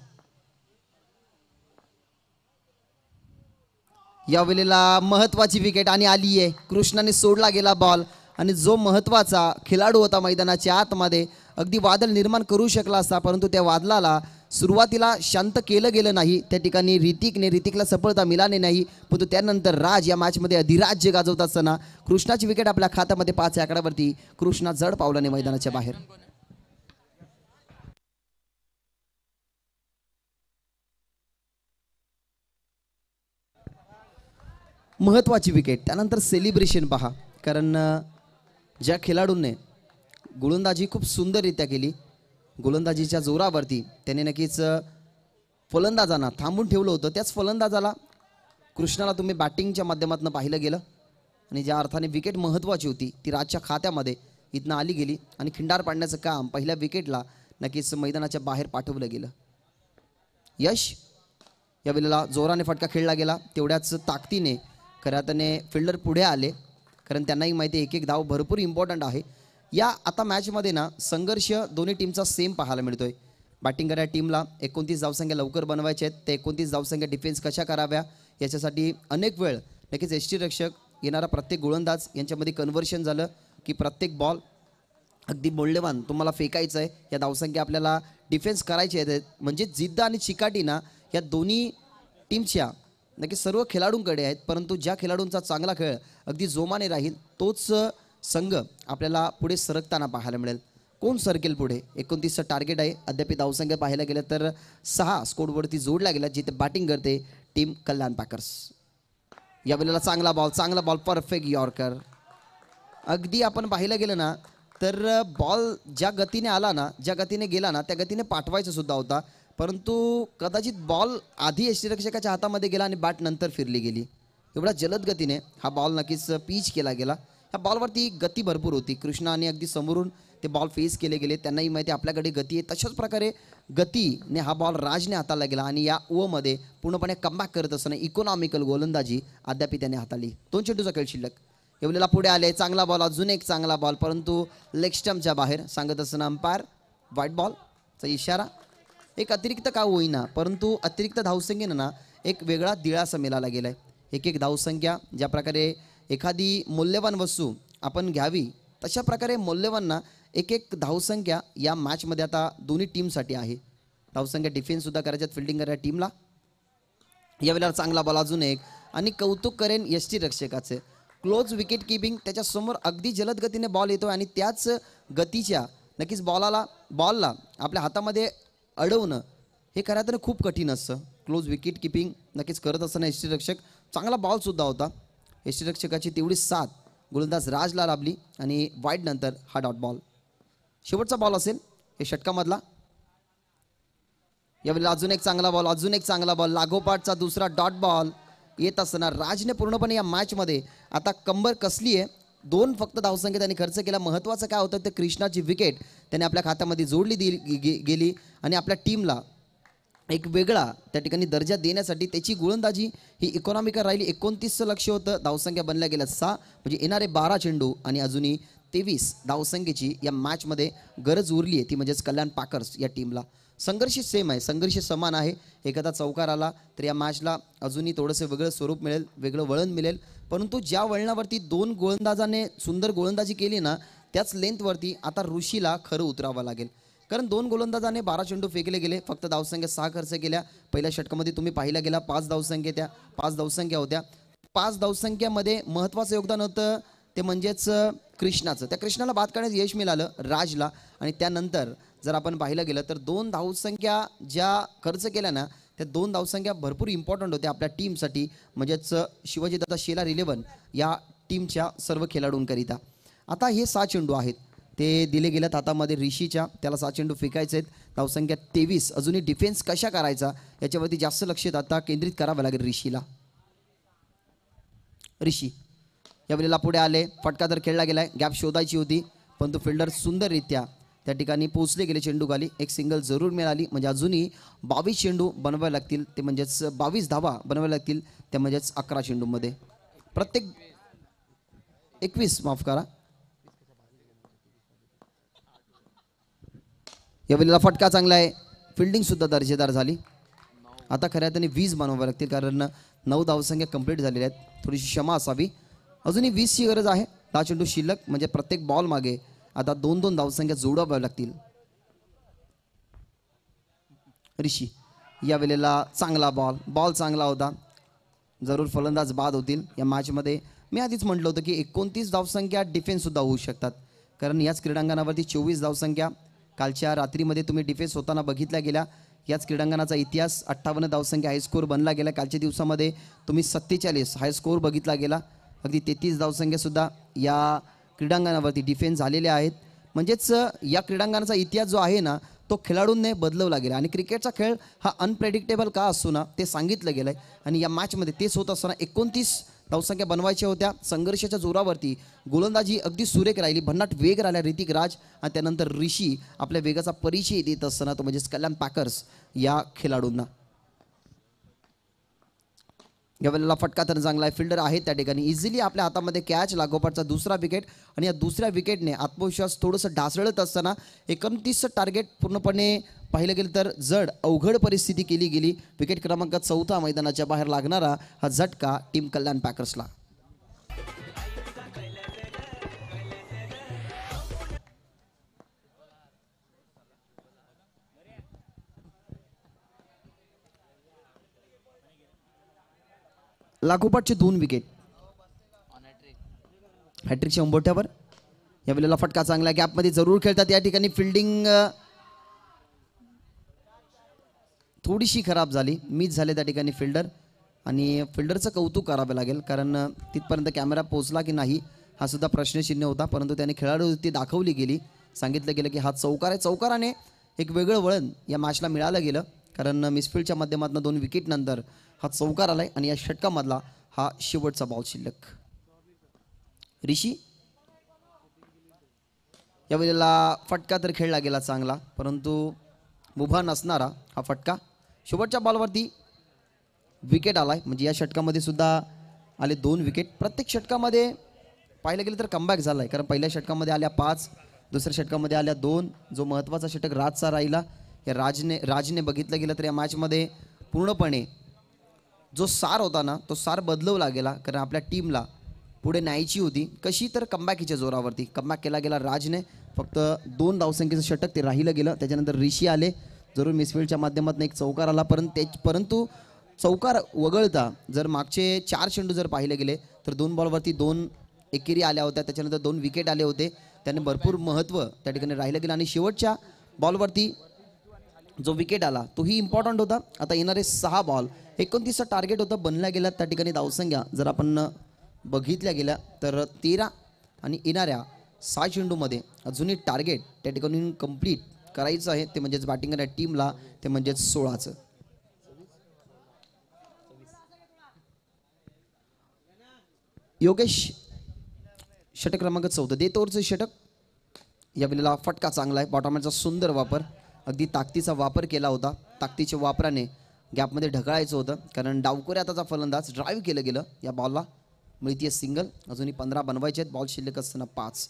यावेळेला महत्त्वाची विकेट आणि आली आहे कृष्णाने सोडला गेला बॉल आणि जो महत्त्वाचा खेळाडू होता मैदानाच्या आतमध्ये अगदी वादळ निर्माण करू शकला असता परंतु त्या वादळाला सुरुवातीला शांत केलं गेलं नाही त्या ठिकाणी रितिकने ऋतिकला सफळता मिळाली नाही परंतु त्यानंतर राज या मॅचमध्ये अधिराज्य गाजवत असताना कृष्णाची विकेट आपल्या खात्यामध्ये पाच आकड्यावरती कृष्णा जड पावलाने मैदानाच्या बाहेर महत्त्वाची विकेट त्यानंतर सेलिब्रेशन पहा कारण ज्या खेळाडूंने गोलंदाजी खूप सुंदररित्या केली गोलंदाजीच्या जोरावरती त्याने नक्कीच फलंदाजांना थांबून ठेवलं होतं त्याच फलंदाजाला कृष्णाला तुम्ही बॅटिंगच्या माध्यमातून पाहिलं गेलं आणि ज्या अर्थाने विकेट महत्त्वाची होती ती राजच्या खात्यामध्ये इथनं आली गेली आणि खिंडार पाडण्याचं काम पहिल्या विकेटला नक्कीच मैदानाच्या बाहेर पाठवलं गेलं यश या वेळेला जोराने फटका खेळला गेला तेवढ्याच ताकदीने खऱ्या अर्थाने फिल्डर पुढे आले कारण त्यांनाही माहिती एक एक धाव भरपूर इम्पॉर्टंट आहे या आता मॅचमध्ये ना संघर्ष दोन्ही टीमचा सेम पाहायला मिळतोय बॅटिंग करणाऱ्या टीमला एकोणतीस धावसंख्या लवकर बनवायच्या आहेत ते एकोणतीस धावसंख्या डिफेन्स कशा कराव्या याच्यासाठी अनेक वेळ नक्कीच एस टी रक्षक येणारा प्रत्येक गोलंदाज यांच्यामध्ये कन्व्हर्शन झालं की प्रत्येक बॉल अगदी मौल्यवान तुम्हाला फेकायचं आहे या धावसंख्या आपल्याला डिफेन्स करायची आहेत म्हणजे जिद्द आणि चिकाटीना या दोन्ही टीमच्या नक्की सर्व खेळाडूंकडे आहेत परंतु ज्या खेळाडूंचा चांगला खेळ अगदी जोमाने राहील तोच संघ आपल्याला पुढे सरकताना पाहायला मिळेल कोण सरकेल पुढे एकोणतीसचं टार्गेट आहे अद्याप धावसंघ पाहायला गेलं तर सहा स्कोरवरती जोडला गेला जिथे बॅटिंग करते टीम कल्याण पॅकर्स या वेळेला चांगला बॉल चांगला बॉल परफेक्ट यॉर्कर अगदी आपण पाहिलं गेलं ना तर बॉल ज्या गतीने आला ना ज्या गतीने गेला ना त्या गतीने पाठवायचा सुद्धा होता परंतु कदाचित बॉल आधी यष्टीरक्षकाच्या हातामध्ये गेला आणि बॅट नंतर फिरली गेली एवढ्या जलद गतीने हा बॉल नक्कीच पीच केला गेला ह्या बॉलवरती गती भरपूर होती कृष्णाने अगदी समोरून ते बॉल फेस केले गेले त्यांनाही माहिती आपल्याकडे गती आहे तशाच प्रकारे गतीने हा बॉल राजने हाताळला गेला आणि या ओमध्ये पूर्णपणे कमबॅक करत असताना इकॉनॉमिकल गोलंदाजी अद्याप त्याने हाताळली दोन चेंडूचा खेळ शिल्लक एवलेला पुढे आले चांगला बॉल अजून एक चांगला बॉल परंतु लेग स्टम्पच्या बाहेर सांगत असताना अंपायर व्हाईट बॉलचा इशारा एक अतिरिक्त का होईना परंतु अतिरिक्त धावसंख्येनं ना एक वेगळा दिळासा मिळाला गेला आहे एक एक धावसंख्या ज्या प्रकारे एखादी मौल्यवान वस्तू आपण घ्यावी तशा प्रकारे मौल्यवांना एक एक धावसंख्या या मॅचमध्ये आता दोन्ही टीमसाठी आहे धावसंख्या डिफेन्ससुद्धा करायच्यात फिल्डिंग करायच्या टीमला यावेळेला चांगला बॉल अजून एक आणि कौतुक करेन रक्षकाचे क्लोज विकेट किपिंग त्याच्यासमोर अगदी जलद गतीने बॉल येतो आणि त्याच गतीच्या नक्कीच बॉलाला बॉलला आपल्या हातामध्ये अडवणं हे खऱ्या तर खूप कठीण असतं क्लोज विकेट किपिंग नक्कीच करत असताना रक्षक चांगला बॉलसुद्धा होता रक्षकाची तेवढी साथ गोलंदाज राजला लाभली आणि वाईटनंतर हा डॉट बॉल शेवटचा बॉल असेल हे षटकामधला यावेळी अजून एक चांगला बॉल अजून एक चांगला बॉल लागोपाठचा दुसरा डॉट बॉल येत असताना राजने पूर्णपणे या मॅचमध्ये आता कंबर कसली आहे दोन फक्त धावसंख्या त्यांनी खर्च केला महत्त्वाचं काय होतं ते कृष्णाची विकेट त्यांनी आपल्या खात्यामध्ये जोडली दिली गेली आणि आपल्या टीमला एक वेगळा त्या ठिकाणी दर्जा देण्यासाठी त्याची गोलंदाजी ही इकॉनॉमिकल राहिली एकोणतीसचं लक्ष होतं धावसंख्या बनल्या गेल्या सहा म्हणजे येणारे बारा चेंडू आणि अजूनही तेवीस धावसंख्येची या मॅचमध्ये गरज उरली आहे ती म्हणजेच कल्याण पाकर्स या टीमला संघर्ष सेम आहे संघर्ष समान आहे एखादा चौकार आला तर या मॅचला अजूनही थोडंसं वेगळं स्वरूप मिळेल वेगळं वळण मिळेल परंतु ज्या वळणावरती दोन गोलंदाजाने सुंदर गोलंदाजी केली ना त्याच लेंथवरती आता ऋषीला खरं उतरावं लागेल कारण दोन गोलंदाजाने बारा चेंडू फेकले गेले फक्त धावसंख्या सहा खर्च केल्या पहिल्या षटकामध्ये तुम्ही पाहिला गेला पाच धावसंख्या त्या पाच धावसंख्या होत्या पाच धावसंख्यामध्ये महत्त्वाचं योगदान होतं ते म्हणजेच कृष्णाचं त्या कृष्णाला बाद करण्यात यश मिळालं राजला आणि त्यानंतर जर आपण पाहिलं गेलं तर दोन धावसंख्या ज्या खर्च केल्या ना त्या दोन धावसंख्या भरपूर इम्पॉर्टंट होत्या आपल्या टीमसाठी म्हणजेच दादा शेलार इलेवन या टीमच्या सर्व खेळाडूंकरिता आता हे सहा चेंडू आहेत ते दिले गेल्यात हातामध्ये ऋषीच्या त्याला सहा चेंडू फेकायचे आहेत धावसंख्या तेवीस अजूनही डिफेन्स कशा करायचा याच्यावरती जास्त लक्ष आता केंद्रित करावं लागेल ऋषीला ऋषी यावेळेला पुढे आले फटका तर खेळला गेलाय गॅप शोधायची होती पण तो फिल्डर सुंदररित्या त्या ठिकाणी पोचले गेले चेंडू खाली एक सिंगल जरूर मिळाली म्हणजे अजूनही बावीस चेंडू बनवायला लागतील ते म्हणजेच बावीस धावा बनवाव्या लागतील त्या म्हणजेच अकरा चेंडूमध्ये प्रत्येक एकवीस माफ करा वेळेला फटका चांगला आहे फिल्डिंगसुद्धा दर्जेदार झाली आता खऱ्या अर्थाने वीज बनवाव्या लागतील कारण नऊ धावसंख्या कंप्लीट झालेल्या आहेत थोडीशी क्षमा असावी अजूनही वीसची गरज आहे दहा चेंडू शिल्लक म्हणजे प्रत्येक बॉल मागे आता दोन दोन धावसंख्या जोडाव्या लागतील ऋषी या वेळेला चांगला बॉल बॉल चांगला होता जरूर फलंदाज बाद होतील या मॅचमध्ये मी आधीच म्हटलं होतं की एकोणतीस धावसंख्या डिफेन्ससुद्धा होऊ शकतात कारण याच क्रीडांगणावरती चोवीस धावसंख्या कालच्या रात्रीमध्ये तुम्ही डिफेन्स होताना बघितल्या गेल्या याच क्रीडांगणाचा इतिहास अठ्ठावन्न धावसंख्या हायस्कोर बनला गेला कालच्या दिवसामध्ये तुम्ही सत्तेचाळीस हायस्कोर बघितला गेला अगदी तेहतीस धावसंख्यासुद्धा या क्रीडांगणावरती डिफेन्स झालेले आहेत म्हणजेच या क्रीडांगणाचा इतिहास जो आहे ना तो खेळाडूंने बदलवला गेला आणि क्रिकेटचा खेळ हा अनप्रेडिक्टेबल का असू ना ते सांगितलं गेलं आहे आणि या मॅचमध्ये तेच होत असताना एकोणतीस धावसंख्या बनवायच्या होत्या संघर्षाच्या जोरावरती गोलंदाजी अगदी सुरेख राहिली भन्नाट वेग राहिला ऋतिक राज आणि त्यानंतर ऋषी आपल्या वेगाचा परिचय देत असताना तो म्हणजेच कल्याण पॅकर्स या खेळाडूंना वेळेला फटका तर चांगला आहे फिल्डर आहे त्या ठिकाणी इझिली आपल्या हातामध्ये कॅच लागोपाठचा दुसरा विकेट आणि या दुसऱ्या विकेटने आत्मविश्वास थोडंसं ढासळत असताना एकोणतीसचं टार्गेट पूर्णपणे पाहिलं गेलं तर जड अवघड परिस्थिती केली गेली विकेट क्रमांक चौथा मैदानाच्या बाहेर लागणारा हा झटका टीम कल्याण पॅकर्सला लागोपाठचे दोन विकेट हॅट्रिकच्या उंबोठ्यावर या वेळेला फटका चांगला गॅपमध्ये जरूर खेळतात या ठिकाणी फिल्डिंग थोडीशी खराब झाली मीच झाले त्या ठिकाणी फिल्डर आणि फिल्डरचं कौतुक करावं लागेल कारण तिथपर्यंत कॅमेरा पोचला की नाही हा सुद्धा प्रश्नचिन्ह होता परंतु त्याने ती दाखवली गेली सांगितलं गेलं की हा चौकार आहे चौकाराने एक वेगळं वळण या मॅचला मिळालं गेलं कारण मिसफिल्डच्या माध्यमातून दोन विकेट नंतर हा चौकार आलाय आणि या षटकामधला हा शेवटचा बॉल शिल्लक ऋषी वेळेला फटका तर खेळला गेला चांगला परंतु मुभा नसणारा हा फटका शेवटच्या बॉलवरती विकेट आलाय म्हणजे या षटकामध्ये सुद्धा आले दोन विकेट प्रत्येक षटकामध्ये पाहिलं गेलं तर कमबॅक झालाय कारण पहिल्या षटकामध्ये आल्या पाच दुसऱ्या षटकामध्ये आल्या दोन जो महत्त्वाचा षटक राजचा राहिला या राजने राजने बघितलं गेलं तर या मॅचमध्ये पूर्णपणे जो सार होता ना तो सार बदलवला गेला कारण आपल्या टीमला पुढे न्यायची होती कशी तर कमबॅकीच्या जोरावरती कमबॅक केला गेला राजने फक्त दोन धावसंख्येचं षटक ते राहिलं गेलं त्याच्यानंतर ऋषी आले जरूर मिसफिल्डच्या माध्यमातून एक चौकार आला परंतु ते परंतु चौकार वगळता जर मागचे चार चेंडू जर पाहिले गेले तर दोन बॉलवरती दोन एकेरी आल्या होत्या त्याच्यानंतर दोन विकेट आले होते त्याने भरपूर महत्त्व त्या ठिकाणी राहिलं गेलं आणि शेवटच्या बॉलवरती जो विकेट आला तोही इम्पॉर्टंट होता आता येणारे सहा बॉल एकोणतीसचा टार्गेट होतं बनल्या गेल्या त्या ठिकाणी धावसंख्या जर आपण बघितल्या गेल्या तर तेरा आणि येणाऱ्या सहा चेंडूमध्ये अजूनही टार्गेट त्या ठिकाणी कंप्लीट करायचं आहे ते म्हणजेच बॅटिंग करणाऱ्या टीमला ते म्हणजेच सोळाचं योगेश षटक क्रमांक चौथं देतोवरचं षटक या वेळेला फटका चांगला आहे बॉटॉमॅनचा सुंदर वापर अगदी ताकदीचा वापर केला होता ताकदीच्या वापराने गॅपमध्ये ढकळायचं होतं कारण डावकोऱ्या आताचा फलंदाज ड्राईव्ह केलं गेलं या बॉलला मिळतीय सिंगल अजूनही पंधरा बनवायचे आहेत बॉल शिल्लक असताना पाच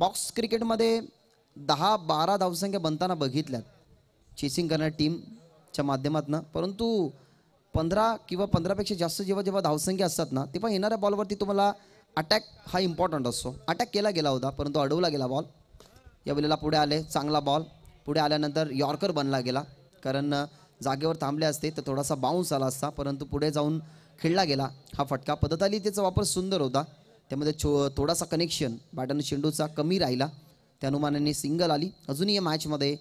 बॉक्स क्रिकेटमध्ये दहा बारा धावसंख्या बनताना बघितल्यात चेसिंग करणाऱ्या टीमच्या माध्यमातून परंतु पंधरा किंवा पंधरापेक्षा जास्त जेव्हा जेव्हा धावसंख्या असतात ना तेव्हा येणाऱ्या बॉलवरती तुम्हाला अटॅक हा इम्पॉर्टंट असतो अटॅक केला गेला होता परंतु अडवला गेला बॉल या वेळेला पुढे आले चांगला बॉल पुढे आल्यानंतर यॉर्कर बनला गेला कारण जागेवर थांबले असते तर थोडासा बाउन्स आला असता परंतु पुढे जाऊन खेळला गेला हा फटका आली त्याचा वापर सुंदर होता त्यामध्ये छो थोडासा कनेक्शन बॅटन चेंडूचा कमी राहिला त्या अनुमानाने सिंगल आली अजूनही या मॅचमध्ये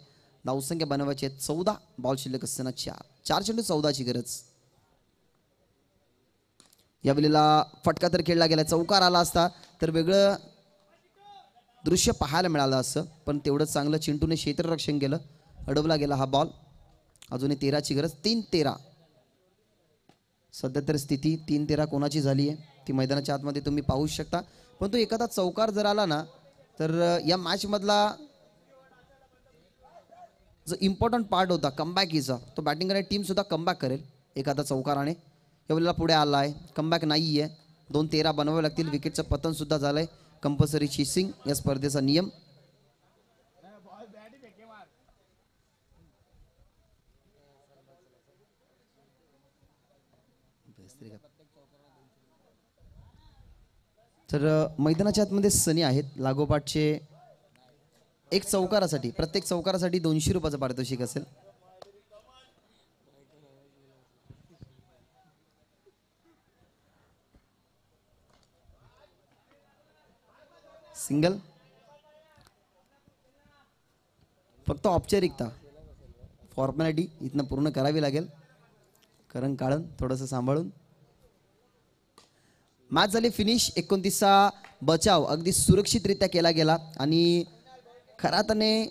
धावसंख्या बनवायची आहेत चौदा बॉल शिल्लक असताना चार चार चेंडू चौदाची गरज या वेळेला फटका तर खेळला गेला चौकार आला असता तर वेगळं दृश्य पाहायला मिळालं असं पण तेवढं चांगलं चिंटूने क्षेत्ररक्षण केलं अडवला गेला हा बॉल अजूनही तेराची गरज तीन तेरा सध्या तर स्थिती तीन तेरा कोणाची झाली आहे ती मैदानाच्या आतमध्ये तुम्ही पाहू शकता पण तो एखादा चौकार जर आला ना तर या मॅचमधला जो इम्पॉर्टंट पार्ट होता कमबॅकीचा तो बॅटिंग करणारी टीमसुद्धा कमबॅक करेल एखादा चौकाराने एवढ्याला पुढे आला आहे कमबॅक नाही आहे दोन तेरा बनवावे लागतील विकेटचं पतनसुद्धा झालं आहे कंपल्सरी चिसिंग या स्पर्धेचा नियम तर मैदानाच्या आतमध्ये सनी आहेत लागोपाठचे एक चौकारासाठी प्रत्येक चौकारासाठी दोनशे रुपयाचं पारितोषिक असेल सिंगल फक्त औपचारिकता फॉर्मॅलिटी इथनं पूर्ण करावी लागेल करण काळण थोडंसं सांभाळून मॅच झाली फिनिश एकोणतीसचा बचाव अगदी सुरक्षितरित्या केला गेला आणि खरा या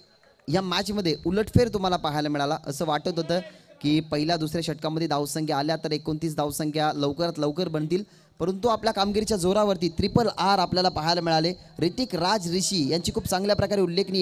या मॅचमध्ये उलटफेर तुम्हाला पाहायला मिळाला असं वाटत होतं की पहिल्या दुसऱ्या षटकामध्ये धावसंख्या आल्या तर एकोणतीस धावसंख्या लवकरात लवकर बनतील परंतु आपल्या कामगिरीच्या जोरावरती ट्रिपल आर आपल्याला पाहायला मिळाले ऋतिक राज ऋषी यांची खूप चांगल्या प्रकारे उल्लेखनीय